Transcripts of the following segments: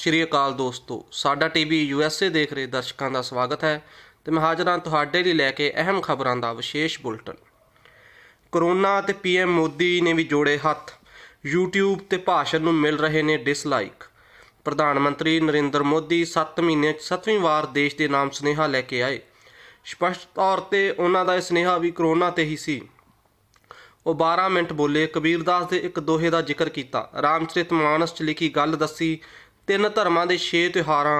ਸ਼੍ਰੀ ਅਕਾਲ ਦੋਸਤੋ ਸਾਡਾ TV USA ਦੇਖ ਰਹੇ ਦਰਸ਼ਕਾਂ ਦਾ ਸਵਾਗਤ ਹੈ ਤੇ ਮੈਂ ਹਾਜ਼ਰ ਹਾਂ ਤੁਹਾਡੇ ਲਈ ਲੈ ਕੇ ਅਹਿਮ ਖਬਰਾਂ ਦਾ ਵਿਸ਼ੇਸ਼ ਬੁਲਟਨ ਕਰੋਨਾ ਤੇ ਪੀਐਮ ਮੋਦੀ ਨੇ ਵੀ ਜੋੜੇ ਹੱਥ YouTube ਤੇ ਭਾਸ਼ਣ ਨੂੰ ਮਿਲ ਰਹੇ ਨੇ ਡਿਸਲਾਈਕ ਪ੍ਰਧਾਨ ਮੰਤਰੀ ਨਰਿੰਦਰ ਮੋਦੀ 7 ਮਹੀਨੇ 7ਵੀਂ ਵਾਰ ਦੇਸ਼ ਦੇ ਨਾਮ ਸੁਨੇਹਾ ਲੈ ਕੇ ਆਏ ਸਪਸ਼ਟ ਤੌਰ ਤੇ ਉਹਨਾਂ ਦਾ ਇਹ ਸੁਨੇਹਾ ਵੀ ਕਰੋਨਾ ਤੇ ਹੀ ਸੀ ਉਹ 12 ਮਿੰਟ ਬੋਲੇ ਕਬੀਰਦਾਸ ਦੇ ਇੱਕ ਦੋਹੇ ਦਾ ਜ਼ਿਕਰ ਕੀਤਾ ਰਾਮਚਰਿਤ ਮਾਨਸ 'ਚ ਲਿਖੀ ਗੱਲ ਦੱਸੀ ਤਿੰਨ ਧਰਮਾਂ ਦੇ 6 ਤਿਉਹਾਰਾਂ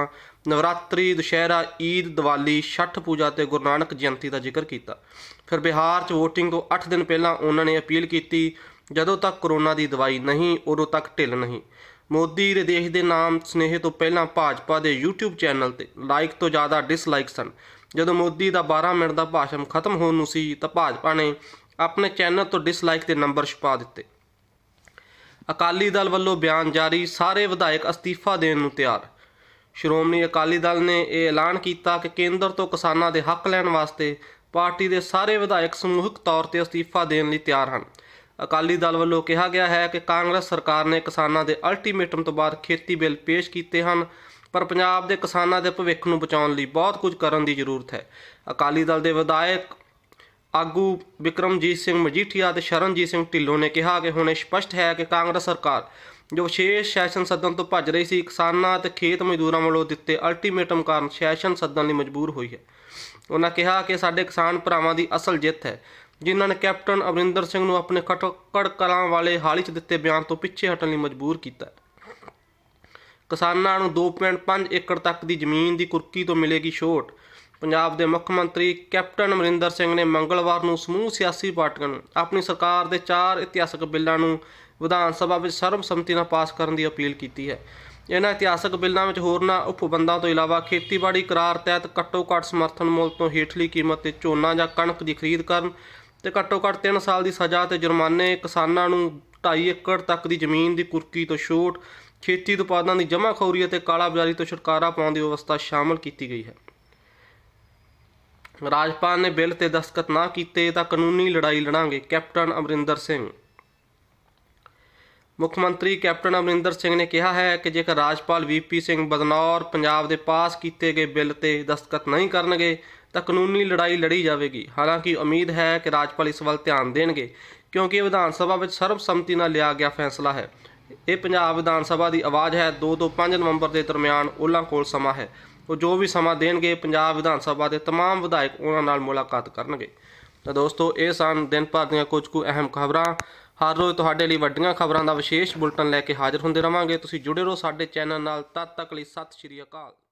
ਨਵਰਾਤਰੀ ਦੁਸ਼ਹਿਰਾ ਈਦ ਦੀਵਾਲੀ ਛੱਠ ਪੂਜਾ ਤੇ ਗੁਰੂ ਨਾਨਕ ਜਯੰਤੀ ਦਾ ਜ਼ਿਕਰ ਕੀਤਾ ਫਿਰ ਬਿਹਾਰ 'ਚ VOTING ਤੋਂ 8 ਦਿਨ ਪਹਿਲਾਂ ਉਹਨਾਂ ਨੇ ਅਪੀਲ ਕੀਤੀ ਜਦੋਂ ਤੱਕ ਕਰੋਨਾ ਦੀ ਦਵਾਈ ਨਹੀਂ ਉਦੋਂ ਤੱਕ ਢਿੱਲ ਨਹੀਂ ਮੋਦੀ ਦੇ ਦੇਸ਼ ਦੇ ਨਾਮ ਸਨੇਹ ਤੋਂ ਪਹਿਲਾਂ ਭਾਜਪਾ ਦੇ YouTube ਚੈਨਲ ਤੇ ਲਾਈਕ ਤੋਂ ਜ਼ਿਆਦਾ ਡਿਸਲਾਈਕ ਸਨ ਜਦੋਂ ਮੋਦੀ ਦਾ 12 ਮਿੰਟ ਦਾ ਭਾਸ਼ਣ ਖਤਮ ਹੋਣ ਨੂੰ ਸੀ ਤਾਂ ਭਾਜਪਾ ਨੇ ਆਪਣੇ ਚੈਨਲ ਤੋਂ ਡਿਸਲਾਈਕ ਦੇ ਨੰਬਰ ਛਪਾ ਦਿੱਤੇ ਅਕਾਲੀ ਦਲ ਵੱਲੋਂ ਬਿਆਨ ਜਾਰੀ ਸਾਰੇ ਵਿਧਾਇਕ ਅਸਤੀਫਾ ਦੇਣ ਨੂੰ ਤਿਆਰ ਸ਼੍ਰੋਮਣੀ ਅਕਾਲੀ ਦਲ ਨੇ ਇਹ ਐਲਾਨ ਕੀਤਾ ਕਿ ਕੇਂਦਰ ਤੋਂ ਕਿਸਾਨਾਂ ਦੇ ਹੱਕ ਲੈਣ ਵਾਸਤੇ ਪਾਰਟੀ ਦੇ ਸਾਰੇ ਵਿਧਾਇਕ ਸਮੂਹਿਕ ਤੌਰ ਤੇ ਅਸਤੀਫਾ ਦੇਣ ਲਈ ਤਿਆਰ ਹਨ ਅਕਾਲੀ ਦਲ ਵੱਲੋਂ ਕਿਹਾ ਗਿਆ ਹੈ ਕਿ ਕਾਂਗਰਸ ਸਰਕਾਰ ਨੇ ਕਿਸਾਨਾਂ ਦੇ ਅਲਟੀਮੇਟਮ ਤੋਂ ਬਾਅਦ ਖੇਤੀ ਬਿੱਲ ਪੇਸ਼ ਕੀਤੇ ਹਨ ਪਰ ਪੰਜਾਬ ਦੇ ਕਿਸਾਨਾਂ ਦੇ ਭਵਿੱਖ ਨੂੰ ਬਚਾਉਣ ਲਈ ਬਹੁਤ ਕੁਝ ਕਰਨ ਦੀ ਜ਼ਰੂਰਤ ਹੈ ਅਕਾਲੀ ਦਲ ਦੇ ਵਿਧਾਇਕ ਆਗੂ ਵਿਕਰਮਜੀਤ ਸਿੰਘ ਮਜੀਠੀਆ ਤੇ ਸ਼ਰਨਜੀਤ ਸਿੰਘ ਢਿੱਲੋਂ ਨੇ ਕਿਹਾ ਕਿ ਹੁਣ ਇਹ ਸਪਸ਼ਟ ਹੈ ਕਿ ਕਾਂਗਰਸ ਸਰਕਾਰ ਜੋ ਵਿਸ਼ੇਸ਼ ਸੈਸ਼ਨ ਸਦਨ ਤੋਂ ਭੱਜ ਰਹੀ ਸੀ ਕਿਸਾਨਾਂ ਤੇ ਖੇਤ ਮਜ਼ਦੂਰਾਂ ਵੱਲੋਂ ਦਿੱਤੇ ਅਲਟੀਮੇਟਮ ਕਾਰਨ ਸੈਸ਼ਨ ਸਦਨ ਲਈ ਮਜਬੂਰ ਹੋਈ ਹੈ ਉਹਨਾਂ ਕਿਹਾ ਕਿ ਸਾਡੇ ਕਿਸਾਨ ਭਰਾਵਾਂ ਦੀ ਅਸਲ ਜਿੱਤ ਹੈ ਜਿਨ੍ਹਾਂ ਨੇ ਕੈਪਟਨ ਅਮਰਿੰਦਰ ਸਿੰਘ ਨੂੰ ਆਪਣੇ ਖਟਕੜ ਕਲਾਂ ਵਾਲੇ ਹਾਲੀ 'ਚ ਦਿੱਤੇ ਬਿਆਨ ਤੋਂ ਪਿੱਛੇ ਹਟਣ ਲਈ ਮਜਬੂਰ ਕੀਤਾ ਕਿਸਾਨਾਂ ਨੂੰ 2.5 ਏਕੜ ਤੱਕ ਦੀ ਜ਼ਮੀਨ ਦੀ ਕੁਰਕੀ ਤੋਂ ਮਿਲੇਗੀ ਛੋਟ ਪੰਜਾਬ ਦੇ ਮੁੱਖ ਮੰਤਰੀ ਕੈਪਟਨ ਅਮਰਿੰਦਰ ਸਿੰਘ ਨੇ ਮੰਗਲਵਾਰ ਨੂੰ ਸਮੂਹ ਸਿਆਸੀ ਪਾਰਟੀਆਂ ਨੂੰ ਆਪਣੀ ਸਰਕਾਰ ਦੇ ਚਾਰ ਇਤਿਹਾਸਕ ਬਿੱਲਾਂ ਨੂੰ ਵਿਧਾਨ ਸਭਾ ਵਿੱਚ ਸਰਬਸੰਮਤੀ ਨਾਲ ਪਾਸ ਕਰਨ ਦੀ ਅਪੀਲ ਕੀਤੀ ਹੈ ਇਹਨਾਂ ਇਤਿਹਾਸਕ ਬਿੱਲਾਂ ਵਿੱਚ ਹੋਰਨਾਂ ਉਪਬੰਦਾਂ ਤੋਂ ਇਲਾਵਾ ਖੇਤੀਬਾੜੀ ਕਰਾਰ ਤਹਿਤ ਘੱਟੋ-ਘੱਟ ਸਮਰਥਨ ਮੁੱਲ ਤੋਂ ਹੇਠਲੀ ਕੀਮਤ ਤੇ ਝੋਨਾ ਜਾਂ ਕਣਕ ਦੀ ਖਰੀਦ ਕਰਨ ਤੇ ਘੱਟੋ-ਘੱਟ 3 ਸਾਲ ਦੀ ਸਜ਼ਾ ਤੇ ਜੁਰਮਾਨੇ ਕਿਸਾਨਾਂ ਨੂੰ 2.5 ਏਕੜ ਤੱਕ ਦੀ ਜ਼ਮੀਨ ਦੀ ਕੁਰਕੀ ਤੋਂ ਛੋਟ ਖੇਤੀ ਉਤਪਾਦਾਂ ਦੀ ਜਮ੍ਹਾਂਖੌਰੀ ਅਤੇ ਕਾਲਾ ਬਾਜ਼ਾਰੀ ਤੋਂ ਛੁਟਕਾਰਾ ਪਾਉਣ ਦੀ ਵਿਵਸਥਾ ਸ਼ਾਮਲ ਕੀਤੀ ਗਈ ਹੈ ਰਾਜਪਾਲ ਨੇ ਬਿੱਲ ਤੇ ਦਸਤਖਤ ਨਾ ਕੀਤੇ ਤਾਂ ਕਾਨੂੰਨੀ ਲੜਾਈ ਲੜਾਂਗੇ ਕੈਪਟਨ ਅਮਰਿੰਦਰ ਸਿੰਘ ਮੁੱਖ ਮੰਤਰੀ ਕੈਪਟਨ ਅਮਰਿੰਦਰ ਸਿੰਘ ਨੇ ਕਿਹਾ ਹੈ ਕਿ ਜੇਕਰ ਰਾਜਪਾਲ ਵੀਪੀ ਸਿੰਘ ਬਦਨੌਰ ਪੰਜਾਬ ਦੇ ਪਾਸ ਕੀਤੇ ਗਏ ਬਿੱਲ ਤੇ ਦਸਤਖਤ ਨਹੀਂ ਕਰਨਗੇ ਤਾਂ ਕਾਨੂੰਨੀ ਲੜਾਈ ਲੜੀ ਜਾਵੇਗੀ ਹਾਲਾਂਕਿ ਉਮੀਦ ਹੈ ਕਿ ਰਾਜਪਾਲ ਇਸ ਵੱਲ ਧਿਆਨ ਦੇਣਗੇ ਕਿਉਂਕਿ ਇਹ ਵਿਧਾਨ ਸਭਾ ਵਿੱਚ ਸਰਬਸੰਮਤੀ ਨਾਲ ਲਿਆ ਗਿਆ ਫੈਸਲਾ ਹੈ ਇਹ ਪੰਜਾਬ ਵਿਧਾਨ ਸਭਾ ਦੀ ਆਵਾਜ਼ ਹੈ 2 ਤੋਂ 5 ਨਵੰਬਰ ਦੇ ਦਰਮਿਆਨ ਉਹਨਾਂ ਕੋਲ ਸਮਾਂ ਹੈ ਉਹ ਜੋ ਵੀ ਸਮਾਂ ਦੇਣਗੇ ਪੰਜਾਬ ਵਿਧਾਨ ਸਭਾ ਦੇ तमाम ਵਿਧਾਇਕ ਉਹਨਾਂ ਨਾਲ ਮੁਲਾਕਾਤ ਕਰਨਗੇ ਤਾਂ ਦੋਸਤੋ ਇਹ ਸਨ ਦਿਨ ਭਰ ਦੀਆਂ ਕੁਝ ਕੁ ਅਹਿਮ ਖਬਰਾਂ ਹਰ ਰੋਜ਼ ਤੁਹਾਡੇ ਲਈ ਵੱਡੀਆਂ ਖਬਰਾਂ ਦਾ ਵਿਸ਼ੇਸ਼ ਬੁਲਟਨ ਲੈ ਕੇ ਹਾਜ਼ਰ ਹੁੰਦੇ ਰਵਾਂਗੇ ਤੁਸੀਂ ਜੁੜੇ ਰਹੋ ਸਾਡੇ ਚੈਨਲ ਨਾਲ ਤਦ ਤੱਕ ਲਈ ਸਤਿ ਸ਼੍ਰੀ ਅਕਾਲ